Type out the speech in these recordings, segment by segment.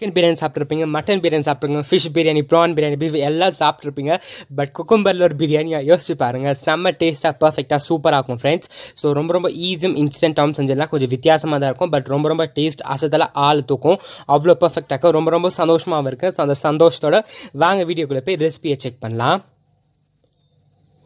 chicken biryani சாப்பிட்ருப்பீங்க mutton biryani சாப்பிட்ருங்க fish biryani prawn biryani beef எல்லாம் சாப்பிட்ருப்பீங்க பட் குக்கும்பரில் ஒரு பிரியாணியாக யோசிச்சு பாருங்கள் செம்ம டேஸ்ட்டாக பர்ஃபெக்டாக சூப்பராக இருக்கும் ஃப்ரெண்ட்ஸ் ஸோ ரொம்ப ரொம்ப ஈஸியும் இன்ஸ்டன்ட்டாகவும் செஞ்சிடலாம் கொஞ்சம் வித்தியாசமாக தான் இருக்கும் பட் ரொம்ப ரொம்ப டேஸ்ட் அசத்தில் ஆள் தூக்கும் அவ்வளோ பர்ஃபெக்டாக ரொம்ப ரொம்ப சந்தோஷமாகவும் இருக்குது ஸோ அந்த சந்தோஷத்தோட வாங்க வீடியோக்குள்ளே போய் ரெசிபியை செக் பண்ணலாம்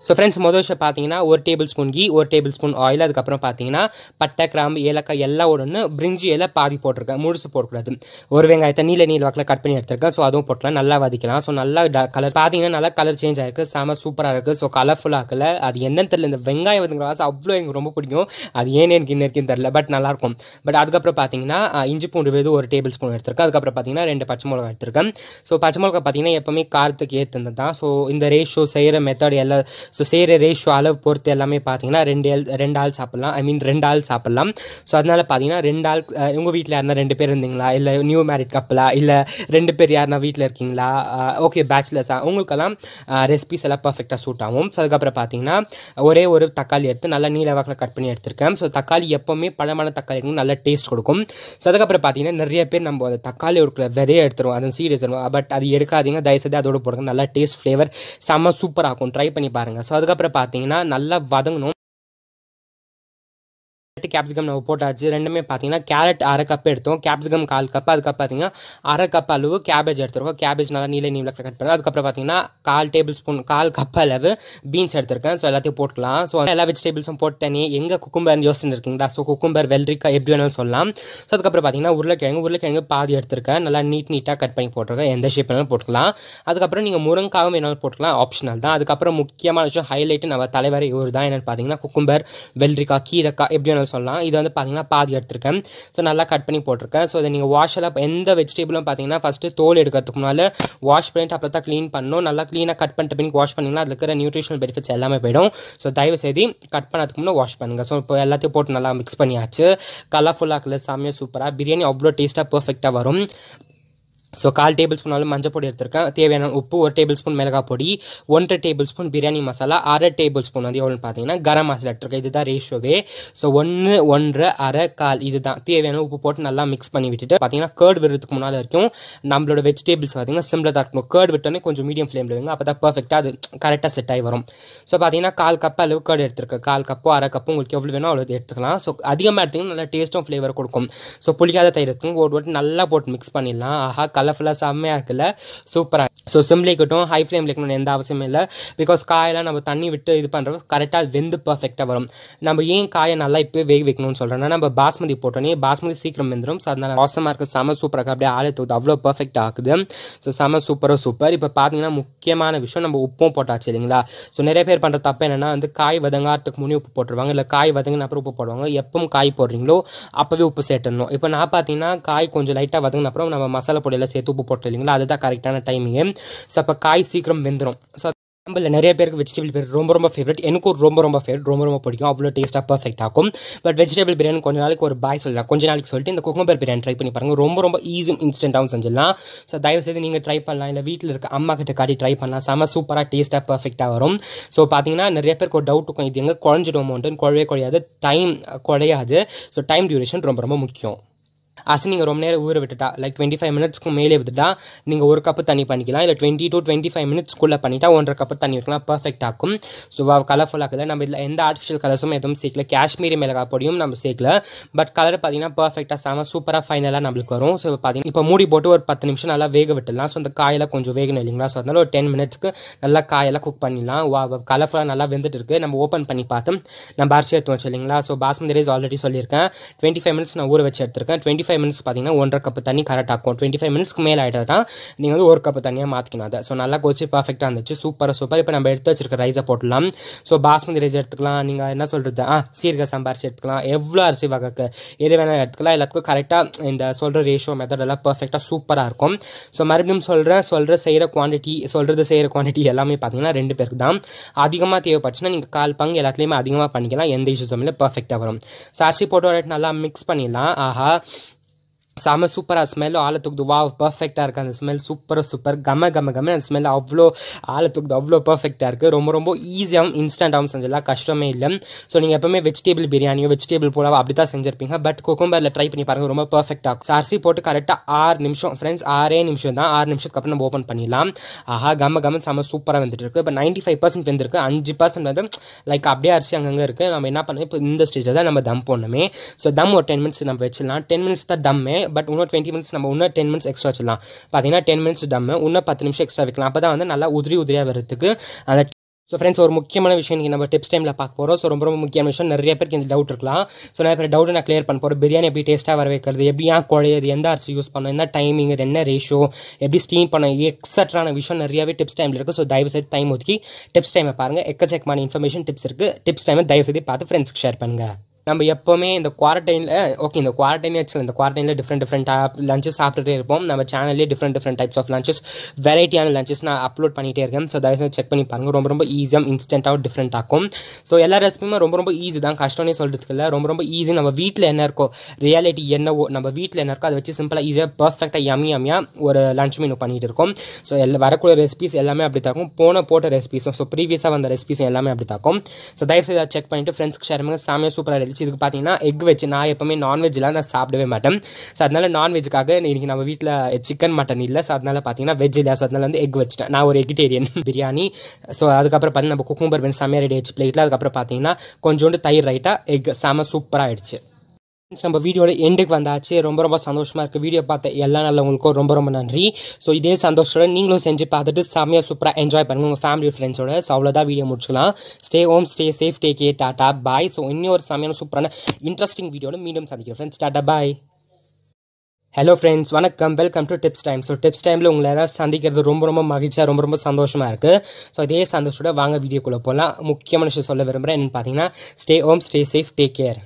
ஸோ ஃப்ரெண்ட்ஸ் மொதல் விஷயம் பார்த்தீங்கன்னா ஒரு டேபிள் ஸ்பூன் கீ ஒரு டேபிள் ஸ்பூன் ஆயில் அதுக்கப்புறம் பார்த்தீங்கன்னா பட்டை கிராம்பு ஏலக்காய் எல்லாம் ஒன்று பிரிஞ்சி இலை பாதி போட்டிருக்கேன் முழுசு போடக்கூடாது ஒரு வெங்காயத்தை நீல நீல வாக்கில் கட் பண்ணி எடுத்திருக்கேன் ஸோ அதுவும் போட்டலாம் நல்லா வதக்கலாம் ஸோ நல்லா கலர் பார்த்தீங்கன்னா நல்லா கலர் சேஞ்ச் ஆயிருக்கு செம சூப்பராக இருக்குது ஸோ கலர்ஃபுல்லாக இருக்குல்ல அது என்னன்னு தெரியல இந்த வெங்காயம் வந்து வாசம் அவ்வளோ எனக்கு ரொம்ப பிடிக்கும் அது ஏன் எனக்கு இன்னும் இருக்குன்னு தெரில பட் நல்லாயிருக்கும் பட் அதுக்கப்புறம் பார்த்தீங்கன்னா இஞ்சி பூண்டு விழுது ஒரு டேபிள் ஸ்பூன் எடுத்திருக்கேன் அதுக்கப்புறம் பார்த்தீங்கன்னா ரெண்டு பச்சை மிளகா எடுத்திருக்கேன் ஸோ பச்சை மிளகா பார்த்தீங்கன்னா எப்போவுமே காரத்துக்கு ஏற்றுந்தது தான் ஸோ இந்த ரேஷோ செய்கிற மெத்தட் எல்லாம் ஸோ செய்கிற ரேஷியோ அளவு பொறுத்து எல்லாமே பார்த்தீங்கன்னா ரெண்டு ரெண்டு ஆள் சாப்பிட்லாம் ஐ மீன் ரெண்டு ஆள் சாப்பிட்லாம் ஸோ அதனால் பார்த்தீங்கன்னா ரெண்டு ஆள் உங்கள் வீட்டில் யாருனா ரெண்டு பேர் இருந்தீங்களா இல்லை நியூ மேரிட் கப்பலா இல்லை ரெண்டு பேர் யாருனா வீட்டில் இருக்கீங்களா ஓகே பேச்சுலர்ஸா உங்களுக்கெல்லாம் ரெசிபிஸ் எல்லாம் பர்ஃபெக்டாக சூட் ஆகும் ஸோ அதுக்கப்புறம் பார்த்தீங்கன்னா ஒரே ஒரு தக்காளி எடுத்து நல்லா நீல வாக்கில் கட் பண்ணி எடுத்திருக்கேன் ஸோ தக்காளி எப்போவுமே பழமான தக்காளி நல்ல டேஸ்ட் கொடுக்கும் ஸோ அதுக்கப்புறம் பார்த்தீங்கன்னா நிறைய பேர் நம்ம அந்த தக்காளி இருக்கிற விதையை எடுத்துருவோம் அதன் சீரியஸ் பட் அது எடுக்காதீங்க தயவுசெய்து அதோட போடுங்க நல்லா டேஸ்ட் ஃப்ளேவர் செம்ம சூப்பராக இருக்கும் ட்ரை பண்ணி பாருங்கள் ஸோ அதுக்கப்புறம் பார்த்தீங்கன்னா நல்லா வதங்கணும் கேரட் கேப்சிகம் நம்ம போட்டாச்சு ரெண்டுமே பார்த்தீங்கன்னா கேரட் அரை கப் எடுத்தோம் கேப்சிகம் கால் கப் அதுக்கப்புறம் பார்த்தீங்கன்னா அரை கப் அளவு கேபேஜ் எடுத்திருக்கோம் கேபேஜ் நல்லா நீல நீள கட் பண்ணுறோம் அதுக்கப்புறம் பார்த்தீங்கன்னா கால் டேபிள் ஸ்பூன் கால் கப் அளவு பீன்ஸ் எடுத்திருக்கேன் ஸோ எல்லாத்தையும் போட்டுக்கலாம் ஸோ எல்லா வெஜிடபிள்ஸும் போட்டேனே எங்கே குக்கும்பர்னு யோசிச்சுட்டு இருக்கீங்களா ஸோ குக்கும்பர் வெள்ளரிக்காய் எப்படி வேணாலும் சொல்லலாம் ஸோ அதுக்கப்புறம் பார்த்தீங்கன்னா உருளைக்கிழங்கு உருளைக்கிழங்கு பாதி எடுத்திருக்கேன் நல்லா நீட் நீட்டாக கட் பண்ணி போட்டிருக்கேன் எந்த ஷேப் வேணாலும் போட்டுக்கலாம் அதுக்கப்புறம் நீங்கள் முருங்காவும் வேணாலும் போட்டுக்கலாம் ஆப்ஷனல் தான் அதுக்கப்புறம் முக்கியமான விஷயம் ஹைலைட்டு நம்ம தலைவர் இவர் தான் என்னென்னு பார்த்தீங்கன்னா குக்கும்பர் வெள்ளரிக்காய் கீரைக்காய் எப்படி சொல்லலாம் இது வந்து பார்த்தீங்கன்னா பாதி எடுத்திருக்கேன் ஸோ நல்லா கட் பண்ணி போட்டிருக்கேன் ஸோ இதை நீங்கள் வாஷ் எல்லாம் எந்த வெஜிடபிளும் பார்த்தீங்கன்னா ஃபஸ்ட்டு தோல் எடுக்கிறதுக்கு முன்னால் வாஷ் பண்ணிட்டு அப்புறம் தான் க்ளீன் பண்ணணும் நல்லா க்ளீனாக கட் பண்ணிட்டு பின் வாஷ் பண்ணிங்கன்னா அதில் இருக்கிற நியூட்ரிஷனல் பெனிஃபிட்ஸ் எல்லாமே போயிடும் ஸோ தயவு செய்து கட் பண்ணதுக்கு முன்னே வாஷ் பண்ணுங்கள் ஸோ இப்போ எல்லாத்தையும் போட்டு நல்லா மிக்ஸ் பண்ணியாச்சு கலர்ஃபுல்லாக இருக்குது செம்மையாக சூப்பராக பிரியாணி அவ்வளோ டேஸ்ட்டாக பர்ஃபெக்டாக வரும் ஸோ கால் டேபிள் ஸ்பூன் அளவு மஞ்சள் பொடி எடுத்திருக்கேன் தேவையான உப்பு ஒரு டேபிள் ஸ்பூன் மிளகாய் பொடி ஒன்றரை டேபிள் ஸ்பூன் பிரியாணி மசாலா அரை டேபிள் ஸ்பூன் வந்து எவ்வளோன்னு பார்த்தீங்கன்னா கரம் மசாலா எடுத்துருக்கேன் இதுதான் ரேஷியோவே ஸோ ஒன்று ஒன்றரை அரை கால் இதுதான் தேவையான உப்பு போட்டு நல்லா மிக்ஸ் பண்ணி விட்டுட்டு பார்த்தீங்கன்னா கேர்ட் விடுறதுக்கு முன்னால் வரைக்கும் நம்மளோட வெஜிடபிள்ஸ் பார்த்தீங்கன்னா சிம்பிளாக தான் இருக்கணும் கேர்ட் விட்டோன்னே கொஞ்சம் மீடியம் ஃப்ளேமில் வைங்க அப்போ தான் பர்ஃபெக்டாக அது கரெக்டாக செட் ஆகி வரும் ஸோ பார்த்தீங்கன்னா கால் கப் அளவு கேர்டு எடுத்துருக்கேன் கால் கப்போ அரை கப்போ உங்களுக்கு எவ்வளோ வேணும் அவ்வளோ எடுத்துக்கலாம் ஸோ அதிகமாக எடுத்திங்கன்னா நல்லா டேஸ்ட்டும் ஃப்ளேவர் கொடுக்கும் ஸோ புளிக்காத தயிர் எடுத்துக்கோங்க ஒரு நல்லா போட்டு மிக்ஸ் பண்ணிடலாம் ஆஹா கலர்ஃபுல்லாக செம்மையாக இருக்குல்ல சூப்பராக ஸோ சிம்பிள் இருக்கட்டும் ஹை ஃப்ளேம் இருக்கணும்னு எந்த அவசியமும் இல்லை பிகாஸ் காயெல்லாம் நம்ம தண்ணி விட்டு இது பண்ணுறப்ப கரெக்டாக வெந்து பர்ஃபெக்டாக வரும் நம்ம ஏன் காயை நல்லா இப்போ வேக வைக்கணும்னு சொல்கிறோன்னா நம்ம பாஸ்மதி போட்டோன்னே பாஸ்மதி சீக்கிரம் வெந்துடும் ஸோ அதனால் மோசமாக இருக்குது செம சூப்பராக அப்படியே ஆலை தூத்து அவ்வளோ பர்ஃபெக்ட் ஆகுது ஸோ செம சூப்பரோ சூப்பர் இப்போ பார்த்தீங்கன்னா முக்கியமான விஷயம் நம்ம உப்பும் போட்டாச்சு இல்லைங்களா ஸோ நிறைய பேர் பண்ணுற தப்பு என்னென்னா வந்து காய் வதங்காத்துக்கு முன்னே உப்பு போட்டுருவாங்க இல்லை காய் வதங்கின அப்புறம் உப்பு போடுவாங்க எப்பவும் காய் போடுறீங்களோ அப்போவே உப்பு சேர்த்துடணும் இப்போ நான் பார்த்தீங்கன்னா காய் கொஞ்சம் லைட்டாக வதங்கின அப்புறம் நம்ம மசாலா பொடியில் சேர்த்து உப்பு போட்டு இல்லைங்களா அதுதான் கரெக்டான டைமிங்கு ஸோ அப்போ காய் சீக்கிரம் வெந்துடும் ஸோ நம்மள நிறைய பேருக்கு வெஜிடபிள் பிரியாணி ரொம்ப ரொம்ப ஃபேவரட் எனக்கும் ரொம்ப ரொம்ப ஃபேவரட் ரொம்ப ரொம்ப பிடிக்கும் அவ்வளோ டேஸ்ட்டாக பர்ஃபெக்ட் ஆகும் பட் வெஜிடபிள் பிரியாணி கொஞ்ச நாளைக்கு ஒரு பாய் சொல்லலாம் கொஞ்ச நாளைக்கு சொல்லிட்டு இந்த குக்கம்பர் பிரியாணி ட்ரை பண்ணி பாருங்க ரொம்ப ரொம்ப ஈஸியும் இன்ஸ்டன்ட்டாகவும் செஞ்சிடலாம் ஸோ தயவு செய்து நீங்கள் ட்ரை பண்ணலாம் இல்லை வீட்டில் இருக்க அம்மா கிட்ட காட்டி ட்ரை பண்ணலாம் செம சூப்பராக டேஸ்ட்டாக பர்ஃபெக்ட்டாக வரும் ஸோ பார்த்தீங்கன்னா நிறைய பேருக்கு ஒரு டவுட் இருக்கும் இது எங்கே அமௌண்ட்டுன்னு குழவே குழையாது டைம் குழையாது ஸோ டைம் டியூரேஷன் ரொம்ப ரொம்ப முக்கியம் அஸ் நீங்கள் ரொம்ப நேரம் ஊற விட்டுட்டா லைக் டுவெண்ட்டி ஃபைவ் மினிட்ஸ்க்கு மேலே விட்டுட்டா நீங்கள் ஒரு கப்பு தண்ணி பண்ணிக்கலாம் இல்லை டுவெண்ட்டி டு டுவெண்ட்டி ஃபைவ் மினிட்ஸ்க்குள்ளே பண்ணிட்டா ஒன்றரை கப்பு தண்ணி வைக்கலாம் பர்ஃபெக்ட் ஆகும் ஸோ கலர்ஃபுல் ஆகல நம்ம இதில் எந்த ஆர்டிஃபிஷியல் கலர்ஸும் எதுவும் சேர்க்கல காஷ்மீரி மிளகா பொடியும் நம்ம சேர்க்கல பட் கலர் பார்த்தீங்கன்னா பர்ஃபெக்டாக செம்ம சூப்பராக ஃபைனலாக நம்மளுக்கு வரும் ஸோ பார்த்தீங்கன்னா இப்போ மூடி போட்டு ஒரு பத்து நிமிஷம் நல்லா வேக விட்டுலாம் ஸோ அந்த காயெல்லாம் கொஞ்சம் வேகணும் இல்லைங்களா ஸோ அதனால ஒரு டென் மினிட்ஸ்க்கு நல்லா காயெல்லாம் குக் பண்ணிடலாம் வா கலர்ஃபுல்லாக நல்லா வெந்துட்டு இருக்கு நம்ம ஓப்பன் பண்ணி பார்த்து நம்ம அரிசி எடுத்து வச்சு இல்லைங்களா ஸோ பாஸ்மதி ரைஸ் ஆல்ரெடி சொல்லியிருக்கேன் டுவெண்ட்டி ஃபைவ் மினிட்ஸ் நான் ஊற வச்சு எடுத்திருக்கேன் டுவெண்ட்டி டுவெண்ட்டி ஃபைவ் மினிட்ஸ் பார்த்தீங்கன்னா ஒன்றரை கப் தண்ணி கரெக்ட் ஆகும் டுவெண்ட்டி ஃபைவ் மினிட்ஸ்க்கு மேலே ஆகிட்டு தான் நீங்கள் வந்து ஒரு கப் தண்ணியாக மாற்றிக்கணும் அதை ஸோ நல்லா கொச்சு பர்ஃபெக்டாக இருந்துச்சு சூப்பராக சூப்பர் இப்போ நம்ம எடுத்து வச்சிருக்க ரைஸை போட்டலாம் ஸோ பாஸ்மதி ரைஸ் எடுத்துக்கலாம் நீங்கள் என்ன சொல்கிறது ஆ சீர்க சம்பாரிச்சு எடுத்துக்கலாம் எவ்வளோ அரிசி வகைக்கு எது வேணாலும் எடுத்துக்கலாம் எல்லாத்துக்கும் கரெக்டாக இந்த சொல்கிற ரேஷியோ மெத்தட் எல்லாம் பர்ஃபெக்டாக சூப்பராக இருக்கும் ஸோ மறுபடியும் சொல்கிறேன் சொல்கிற செய்கிற குவான்டிட்டி சொல்கிறது செய்கிற குவான்டிட்டி எல்லாமே பார்த்தீங்கன்னா ரெண்டு பேருக்கு தான் அதிகமாக தேவைப்பட்டுச்சுன்னா நீங்கள் கால் பங்கு எல்லாத்துலேயுமே அதிகமாக பண்ணிக்கலாம் எந்த இஷ்யூஸும் இல்லை பர்ஃபெக்டாக வரும் சாசி போட்டு நல்லா மிக்ஸ் பண்ணிடலாம் ஆஹா செம சூப்பராக ஸ்மெல்லும் ஆளை தூக்குது வா பர்ஃபெக்டாக இருக்குது அந்த ஸ்மெல் சூப்பராக சூப்பர் கம கம கம அந்த ஸ்மெல் அவ்வளோ ஆளை தூக்குது அவ்வளோ பர்ஃபெக்டாக இருக்குது ரொம்ப ரொம்ப ஈஸியாகவும் இன்ஸ்டண்ட்டாகவும் செஞ்சிடலாம் கஷ்டமே இல்லை ஸோ நீங்கள் எப்போவுமே வெஜிடேபிள் பிரியாணியோ வெஜிடேபிள் போலாவோ அப்படி தான் செஞ்சிருப்பீங்க பட் குக்கும்பரில் ட்ரை பண்ணி பாருங்கள் ரொம்ப பர்ஃபெக்டாக இருக்கும் அரிசி போட்டு கரெக்டாக ஆறு நிமிஷம் ஃப்ரெண்ட்ஸ் ஆறே நிமிஷம் தான் ஆறு நிமிஷத்துக்கு அப்புறம் நம்ம ஓப்பன் பண்ணிடலாம் ஆஹா கம கம செம சூப்பராக வந்துட்டு இருக்கு இப்போ நைன்ட்டி ஃபைவ் பர்சன்ட் வந்துருக்கு அஞ்சு பர்சன்ட் வந்து லைக் அப்படியே அரிசி அங்கங்கே இருக்குது நம்ம என்ன பண்ணோம் இப்போ இந்த ஸ்டேஜில் தான் நம்ம தம் போனோமே ஸோ தம் ஒரு டென் மினிட்ஸ் நம்ம வச்சிடலாம் டென் மினிட்ஸ் தான் தம்மே பட் இன்னும் டுவெண்ட்டி மினிட்ஸ் நம்ம இன்னும் டென் மினிட்ஸ் எக்ஸ்ட்ரா வச்சிடலாம் பார்த்தீங்கன்னா டென் மினிட்ஸ் டம் இன்னும் பத்து நிமிஷம் எக்ஸ்ட்ரா வைக்கலாம் அப்போ தான் வந்து நல்லா உதிரி உதிரியாக வரதுக்கு அந்த ஸோ ஃப்ரெண்ட்ஸ் ஒரு முக்கியமான விஷயம் இன்றைக்கி நம்ம டிப்ஸ் டைமில் பார்க்க போகிறோம் ஸோ ரொம்ப ரொம்ப முக்கியமான விஷயம் நிறைய பேருக்கு இந்த டவுட் இருக்கலாம் ஸோ நிறைய பேர் டவுட் நான் கிளியர் பண்ண போகிறேன் பிரியாணி எப்படி டேஸ்ட்டாக வர வைக்கிறது எப்படி ஏன் குழையுது எந்த அரிசி யூஸ் பண்ணணும் என்ன டைமிங் இது என்ன ரேஷியோ எப்படி ஸ்டீம் பண்ண எக்ஸட்ரான விஷயம் நிறையவே டிப்ஸ் டைமில் இருக்குது ஸோ தயவு செய்து டைம் ஒதுக்கி டிப்ஸ் டைமை பாருங்கள் எக்கச்சக்கமான இன்ஃபர்மேஷன் டிப்ஸ் இருக்குது டிப்ஸ் டைமை தயவு செய்து பார்த்து ஃப்ரெண்ட்ஸ்க்கு ஷேர் பண்ணுங்கள் நம்ம எப்போவுமே இந்த குவாரண்டைனில் ஓகே இந்த குவாரண்டைன் வச்சு இந்த குவாரண்டைனில் டிஃப்ரெண்ட் டிஃப்ரெண்ட் லஞ்சஸ் சாப்பிட்டுட்டே இருப்போம் நம்ம சேனல்லே different different types of lunches வெரைட்டியான லஞ்சஸ் நான் அப்லோட் பண்ணிகிட்டே இருக்கேன் ஸோ தயவு செக் பண்ணி பாருங்கள் ரொம்ப ரொம்ப ஈஸியாக இன்ஸ்டண்ட்டாக டிஃப்ரெண்ட் ஆகும் ஸோ எல்லா ரெசிபியுமே ரொம்ப ரொம்ப ஈஸி தான் கஷ்டம்னே சொல்கிறதுக்கு இல்லை ரொம்ப ரொம்ப ஈஸி நம்ம வீட்டில் என்ன இருக்கோ ரியாலிட்டி என்னவோ நம்ம வீட்டில் என்ன இருக்கோ அதை வச்சு சிம்பிளாக ஈஸியாக பர்ஃபெக்டாக யம்மி யம்மியாக ஒரு லஞ்ச் மீன் பண்ணிகிட்டு இருக்கோம் ஸோ எல்லா வரக்கூடிய ரெசிபிஸ் எல்லாமே அப்படி தாக்கும் போன போட்ட ரெசிபிஸும் ஸோ ப்ரீவியஸாக வந்த ரெசிபிஸும் எல்லாமே அப்படி தாக்கும் ஸோ தயவு அதை செக் பண்ணிவிட்டு ஃப்ரெண்ட்ஸ்க்கு ஷேர் பண்ணுங்கள் சாமியாக சூப்பராக இதுக்கு பார்த்தீங்கன்னா எக் வச்சு நான் எப்போவுமே நான்வெஜ்லாம் நான் சாப்பிடவே மாட்டேன் ஸோ அதனால் நான்வெஜ்க்காக இன்னைக்கு நம்ம வீட்டில் சிக்கன் மட்டன் இல்லை ஸோ அதனால் பார்த்தீங்கன்னா வெஜ் இல்லை ஸோ அதனால வந்து எக் வச்சுட்டேன் நான் ஒரு வெஜிடேரியன் பிரியாணி ஸோ அதுக்கப்புறம் பார்த்தீங்கன்னா நம்ம குக்கும்பர் வேணும் செம்மையாக ரெடி ஆச்சு பிளேட்டில் அதுக்கப்புறம் பார்த்தீங்கன்னா கொஞ்சோண்டு தயிர் ரைட்டாக எக் செம்ம சூப்பராக ஆயிடுச்சு ஃப்ரெண்ட்ஸ் நம்ம வீடியோட எண்டுக்கு வந்தாச்சு ரொம்ப ரொம்ப சந்தோஷமாக இருக்குது வீடியோ பார்த்த எல்லா நல்லவங்களுக்கும் ரொம்ப ரொம்ப நன்றி ஸோ இதே சந்தோஷத்தோட நீங்களும் செஞ்சு பார்த்துட்டு செம்மையாக சூப்பராக என்ஜாய் பண்ணுங்க உங்கள் ஃபேமிலி ஃப்ரெண்ட்ஸோட ஸோ அவ்வளோதான் வீடியோ முடிச்சுக்கலாம் stay home stay safe take care tata bye so இன்னும் ஒரு செம்மையான சூப்பரான இன்ட்ரெஸ்டிங் வீடியோட மீண்டும் சந்திக்கிறேன் friends tata bye hello friends வணக்கம் welcome to tips time so tips டைமில் உங்களை யாராவது சந்திக்கிறது ரொம்ப ரொம்ப மகிழ்ச்சியாக ரொம்ப ரொம்ப சந்தோஷமாக இருக்குது ஸோ இதே சந்தோஷத்தோட வாங்க வீடியோக்குள்ளே போகலாம் முக்கியமான விஷயம் சொல்ல விரும்புகிறேன் என்னென்னு பார்த்தீங்கன்னா stay home stay safe take care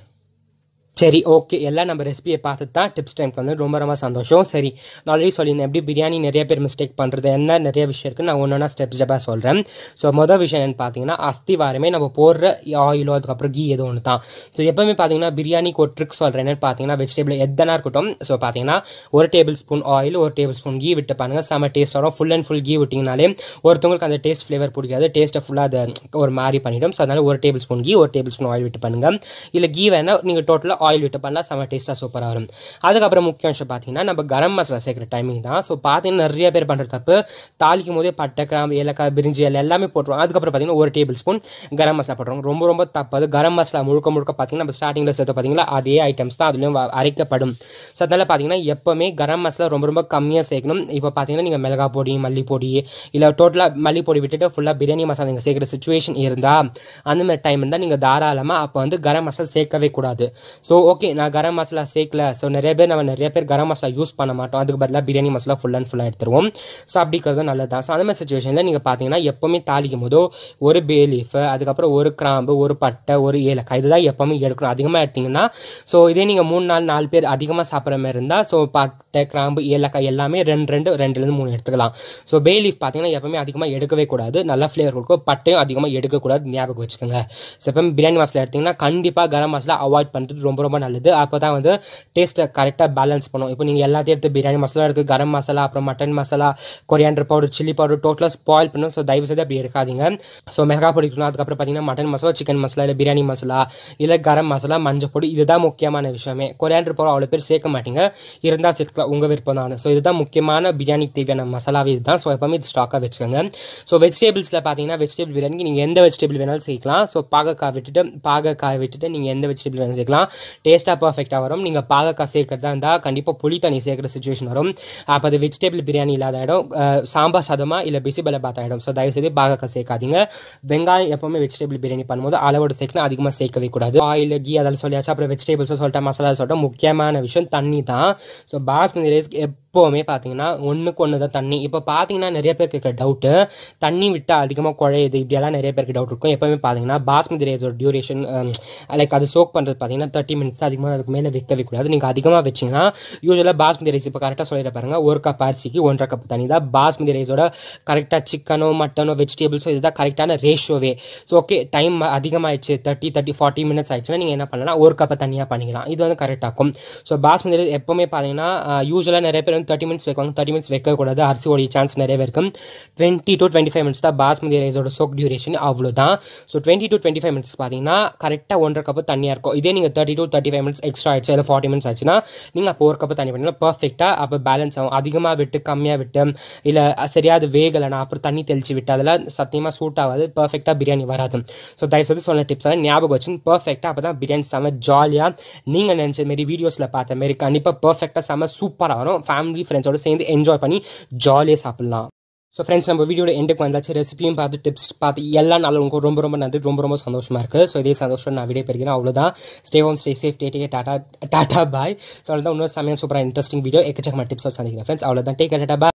சரி ஓகே எல்லாம் நம்ம ரெசிபியை பார்த்து தான் டிப்ஸ் டைம்க்கு வந்து ரொம்ப ரொம்ப சந்தோஷம் சரி நான் ஆல்ரெடி சொல்லியிருந்தேன் எப்படி பிரியாணி நிறைய பேர் மிஸ்டேக் பண்ணுறது என்ன நிறைய விஷயம் இருக்குது நான் ஒன்றா ஸ்டெப் ஸ்டெப்பாக சொல்கிறேன் ஸோ மொதல் விஷயம் என்ன பார்த்தீங்கன்னா அஸ்தி வாரமே நம்ம போடுற ஆயிலோ அதுக்கப்புறம் கீ ஏதோ ஒன்று தான் ஸோ எப்போவுமே பார்த்தீங்கன்னா பிரியாணிக்கு ஒரு ட்ரிக் சொல்கிறேன் என்னென்னு பார்த்தீங்கன்னா வெஜிடபிள் எதனா இருக்கட்டும் ஸோ பார்த்தீங்கன்னா ஒரு டேபிள் ஸ்பூன் ஆயில் ஒரு டேபிள் ஸ்பூன் கீ விட்டு பாருங்க செம டேஸ்ட் வரும் ஃபுல் அண்ட் ஃபுல் கீ விட்டிங்கனாலே ஒருத்தவங்களுக்கு அந்த டேஸ்ட் ஃப்ளேவர் பிடிக்காது டேஸ்ட்டை ஃபுல்லாக அதை ஒரு மாதிரி பண்ணிவிடும் ஸோ அதனால் ஒரு டேபிள் ஸ்பூன் கீ ஒரு டேபிள் ஸ்பூன் ஆயில் விட்டு பண்ணுங்கள் இல்லை கீ வேணால் நீங்கள் டோட்டலாக ஆயில் விட்டு பண்ணால் செம்ம டேஸ்ட்டாக சூப்பராக வரும் அதுக்கப்புறம் முக்கிய விஷயம் பார்த்தீங்கன்னா நம்ம கரம் மசாலா சேர்க்குற டைமிங் தான் ஸோ பார்த்தீங்கன்னா நிறைய பேர் பண்ணுற தப்பு தாளிக்கும் போதே பட்டை கிராம்பு ஏலக்காய் பிரிஞ்சி எல்லாம் எல்லாமே போட்டுருவோம் அதுக்கப்புறம் பார்த்தீங்கன்னா ஒரு டேபிள் ஸ்பூன் கரம் மசாலா போட்டுருவோம் ரொம்ப ரொம்ப தப்பு அது கரம் மசாலா முழுக்க முழுக்க பார்த்தீங்கன்னா நம்ம ஸ்டார்டிங்கில் சேர்த்து பார்த்தீங்கன்னா அதே ஐட்டம்ஸ் தான் அதுலேயும் அரைக்கப்படும் ஸோ அதனால் பார்த்தீங்கன்னா எப்போவுமே கரம் மசாலா ரொம்ப ரொம்ப கம்மியாக சேர்க்கணும் இப்போ பார்த்தீங்கன்னா நீங்கள் மிளகா பொடி மல்லி பொடி இல்லை டோட்டலாக மல்லி பொடி விட்டுட்டு ஃபுல்லாக பிரியாணி மசாலா நீங்கள் சேர்க்குற சுச்சுவேஷன் இருந்தால் அந்த மாதிரி டைம் இருந்தால் நீங்கள் தாராளமாக அப்போ வந்து கரம் மசாலா சேர்க்கவே கூடாது ஸோ ஸோ ஓகே நான் கரம் மசாலா சேர்க்கல ஸோ நிறைய பேர் நம்ம நிறைய பேர் கரம் மசாலா யூஸ் பண்ண மாட்டோம் அதுக்கு பதிலாக பிரியாணி மசாலா ஃபுல் அண்ட் ஃபுல்லாக எடுத்துருவோம் ஸோ அப்படிங்கிறது நல்லது தான் ஸோ அந்த மாதிரி சுச்சுவேஷனில் நீங்கள் பார்த்தீங்கன்னா எப்போவுமே தாளிக்கும் போதோ ஒரு பே லீஃப் அதுக்கப்புறம் ஒரு கிராம்பு ஒரு பட்டை ஒரு ஏலக்காய் இதுதான் எப்போவுமே எடுக்கணும் அதிகமாக எடுத்திங்கன்னா ஸோ இதே நீங்கள் மூணு நாள் நாலு பேர் அதிகமாக சாப்பிட்ற மாதிரி இருந்தால் ஸோ பட்டை கிராம்பு ஏலக்காய் எல்லாமே ரெண்டு ரெண்டு ரெண்டுலேருந்து மூணு எடுத்துக்கலாம் ஸோ பே லீஃப் பார்த்தீங்கன்னா எப்போவுமே அதிகமாக எடுக்கவே கூடாது நல்லா ஃப்ளேவர் கொடுக்கும் பட்டையும் அதிகமாக எடுக்கக்கூடாது ஞாபகம் வச்சுக்கோங்க ஸோ எப்பவுமே பிரியாணி மசாலா எடுத்திங்கன்னா கண்டிப்பாக கரம் மசாலா அவாய்ட் பண்ணுறது ரொம்ப ரொம்ப நல்லது அப்போ தான் வந்து டேஸ்ட்டை கரெக்டாக பேலன்ஸ் பண்ணும் இப்போ நீங்கள் எல்லாத்தையும் எடுத்து பிரியாணி மசாலா இருக்குது கரம் மசாலா அப்புறம் mutton masala coriander powder chilli powder டோட்டலாக ஸ்பாயில் பண்ணும் ஸோ தயவு செய்து அப்படி எடுக்காதீங்க ஸோ மெகா பொடி அதுக்கப்புறம் பார்த்தீங்கன்னா மட்டன் மசாலா சிக்கன் மசாலா இல்லை பிரியாணி மசாலா இல்லை கரம் மசாலா மஞ்சள் பொடி இதுதான் முக்கியமான விஷயமே கொரியாண்டர் பவுடர் அவ்வளோ பேர் சேர்க்க மாட்டீங்க இருந்தால் சேர்க்கலாம் உங்கள் விருப்பம் தான் ஸோ இதுதான் முக்கியமான பிரியாணிக்கு தேவையான மசாலாவே இதுதான் ஸோ எப்பவுமே இது ஸ்டாக்காக வச்சுக்கோங்க ஸோ வெஜிடபிள்ஸில் பார்த்தீங்கன்னா வெஜிடபிள் பிரியாணிக்கு நீங்கள் எந்த வெஜிடபிள் வேணாலும் சேர்க்கலாம் ஸோ பாகக்காய் விட்டுட்டு பாகக்காய் விட்டுட்டு நீங்கள் எந்த வெஜிடபிள் வேணாலும் சேர்க்கலாம் டேஸ்ட்டாக பர்ஃபெக்டாக வரும் நீங்கள் பாகக்காய் சேர்க்கறதா இருந்தால் கண்டிப்பாக புளி தண்ணி சேர்க்குற சுச்சுவேஷன் வரும் அப்போ அது வெஜிடபிள் பிரியாணி இல்லாத இடம் சாம்பார் சாதமாக இல்லை பிசிபலை பார்த்த ஆகிடும் ஸோ தயவுசெய்து பாகக்காய் சேர்க்காதீங்க வெங்காயம் எப்போவுமே வெஜிடபிள் பிரியாணி பண்ணும்போது அளவோடு சேர்க்கணும் அதிகமாக சேர்க்கவே கூடாது ஆயில் கீ அதெல்லாம் சொல்லியாச்சு அப்புறம் வெஜிடபிள்ஸும் சொல்லிட்டேன் மசாலா சொல்லிட்டேன் முக்கியமான விஷயம் தண்ணி தான் ஸோ பாஸ்மதி ரைஸ் எப்போவுமே பார்த்தீங்கன்னா ஒன்றுக்கு ஒன்று தான் தண்ணி இப்போ பார்த்தீங்கன்னா நிறைய பேருக்கு இருக்க டவுட்டு தண்ணி விட்டால் அதிகமாக குழையுது இப்படியெல்லாம் நிறைய பேருக்கு டவுட் இருக்கும் எப்போவுமே பார்த்தீங்கன்னா பாஸ்மதி ரைஸோட டியூரேஷன் லைக் அது சோக் பண்ணுறது பார்த்தீங்கன்னா தேர்ட்டி மினிட்ஸ் அதிகமாக அதுக்கு மேலே வைக்கவே கூடாது நீங்கள் அதிகமாக வச்சிங்கன்னா யூஸ்வலாக பாஸ்மதி ரைஸ் இப்போ கரெக்டாக சொல்லிட பாருங்கள் ஒரு கப் அரிசிக்கு ஒன்றரை கப் தண்ணி தான் பாஸ்மதி ரைஸோட கரெக்டாக சிக்கனோ மட்டனோ வெஜிடபிள்ஸோ இதுதான் கரெக்டான ரேஷியோவே ஸோ ஓகே டைம் அதிகமாகிடுச்சு தேர்ட்டி தேர்ட்டி ஃபார்ட்டி மினிட்ஸ் ஆயிடுச்சுன்னா நீங்கள் என்ன பண்ணலாம் ஒரு கப்பை தனியாக பண்ணிக்கலாம் இது வந்து கரெக்டாக இருக்கும் ஸோ பாஸ்மதி ரைஸ் எப்போவுமே பார்த்தீங்கன்னா யூஸ்வலாக நிறைய பேர் வந்து தேர்ட்டி மினிட்ஸ் வைப்பாங்க தேர்ட்டி மினிட்ஸ் வைக்கக்கூடாது அரிசியோடைய சான்ஸ் நிறைய இருக்கும் twenty to twenty five minutes தான் பாஸ்மதி ரைஸோட சோக் டியூரேஷன் அவ்வளோதான் so twenty to twenty five minutes பார்த்தீங்கன்னா கரெக்டாக ஒன்றரை கப்பு தண்ணியாக இருக்கும் இதே நீங்கள் thirty to thirty five minutes extra ஆயிடுச்சு இல்லை ஃபார்ட்டி மினிட்ஸ் ஆச்சுன்னா நீங்கள் அப்போ ஒரு கப்பு தண்ணி பண்ணலாம் பர்ஃபெக்டாக அப்போ பேலன்ஸ் ஆகும் அதிகமாக விட்டு கம்மியாக விட்டு இல்லை சரியாக வேகலைனா அப்புறம் தண்ணி தெளிச்சு விட்டு அதெல்லாம் சத்தியமாக சூட் ஆகாது பர்ஃபெக்டாக பிரியாணி வராது ஸோ தயவுசெய்து சொன்ன டிப்ஸ் எல்லாம் ஞாபகம் வச்சு பர்ஃபெக்டாக அப்போ தான் பிரியாணி செம்ம ஜாலியாக நீங்கள் நினச்ச மாரி வீடியோஸில் பார்த்த மாரி கண்டிப்பாக பர்ஃபெக்டாக செம்ம சூப்பராக வரும் ஃபேமிலி ஃபேமிலி ஃப்ரெண்ட்ஸோட சேர்ந்து என்ஜாய் பண்ணி ஜாலியாக சாப்பிட்லாம் ஸோ ஃப்ரெண்ட்ஸ் நம்ம வீடியோட எண்டுக்கு வந்தாச்சு ரெசிபியும் பார்த்து டிப்ஸ் பார்த்து எல்லா நாளும் உங்களுக்கு ரொம்ப ரொம்ப நன்றி ரொம்ப ரொம்ப சந்தோஷமாக இருக்குது ஸோ இதே சந்தோஷம் நான் வீடியோ பெறுகிறேன் அவ்வளோதான் ஸ்டே ஹோம் ஸ்டே சேஃப் டே டே டாடா பாய் ஸோ அவ்வளோதான் இன்னொரு சமயம் சூப்பராக இன்ட்ரெஸ்டிங் வீடியோ எக்கச்சக்கமாக டிப்ஸ் சந்திக்கிறேன் ஃப்ரெண்ட்ஸ் அவ்வளோதான் டேக் டாட்டா பாய்